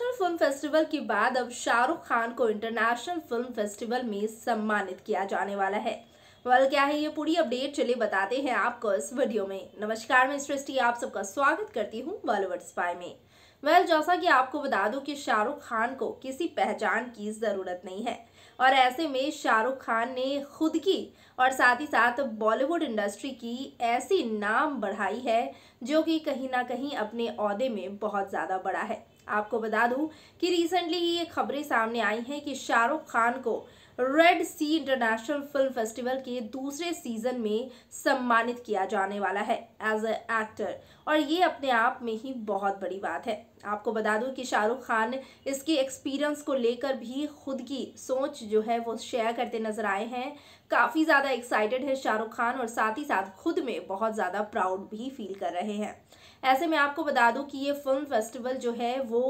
international Film Festival के बाद अब शाहरुख खान को इंटरनेशनल फिल्म फेस्टिवल में सम्मानित किया जाने वाला है वेल क्या है ये पूरी अपडेट चलिए बताते हैं आपको इस वीडियो में नमस्कार मैं सृष्टि आप सबका स्वागत करती हूँ बॉलीवुड स्पाई में वेल जैसा कि आपको बता दूं कि शाहरुख खान को किसी पहचान की ज़रूरत नहीं है और ऐसे में शाहरुख खान ने खुद की और साथ ही साथ बॉलीवुड इंडस्ट्री की ऐसी नाम बढ़ाई है जो कि कहीं ना कहीं अपने अहदे में बहुत ज़्यादा बड़ा है आपको बता दूं कि रिसेंटली ये खबरें सामने आई हैं कि शाहरुख खान को Red Sea International Film Festival के दूसरे सीजन में सम्मानित किया जाने वाला है एज ए एक्टर और ये अपने आप में ही बहुत बड़ी बात है आपको बता दूं कि शाहरुख खान इसके एक्सपीरियंस को लेकर भी खुद की सोच जो है वो शेयर करते नजर आए हैं काफ़ी ज़्यादा ज़्यादा एक्साइटेड है शाहरुख खान और साथ ही साथ खुद में बहुत ज़्यादा प्राउड भी फील कर रहे हैं ऐसे में आपको बता दूं कि ये फिल्म फेस्टिवल जो है वो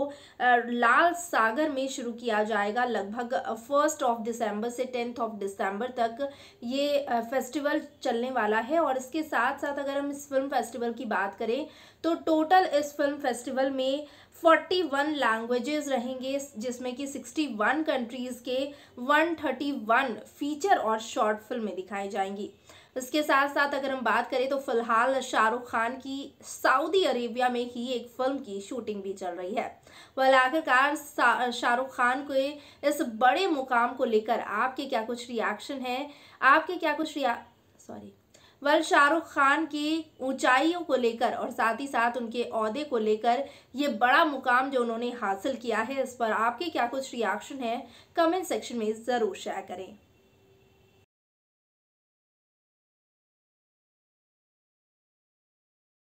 लाल सागर में शुरू किया जाएगा लगभग फर्स्ट ऑफ दिसंबर से टेंथ ऑफ दिसंबर तक ये फेस्टिवल चलने वाला है और इसके साथ साथ अगर हम इस फिल्म फेस्टिवल की बात करें तो टोटल इस फिल्म फेस्टिवल में फोर्टी वन लैंग्वेजेस रहेंगे जिसमें कि सिक्सटी वन कंट्रीज़ के वन थर्टी वन फीचर और शॉर्ट फिल्में दिखाई जाएंगी इसके साथ साथ अगर हम बात करें तो फिलहाल शाहरुख खान की सऊदी अरेबिया में ही एक फिल्म की शूटिंग भी चल रही है वह आखिरकार शाहरुख खान के इस बड़े मुकाम को लेकर आपके क्या कुछ रिएक्शन है आपके क्या कुछ रिया सॉरी वल शाहरुख खान की ऊंचाइयों को लेकर और साथ ही साथ उनके अहदे को लेकर ये बड़ा मुकाम जो उन्होंने हासिल किया है इस पर आपके क्या कुछ रिएक्शन है कमेंट सेक्शन में ज़रूर शेयर करें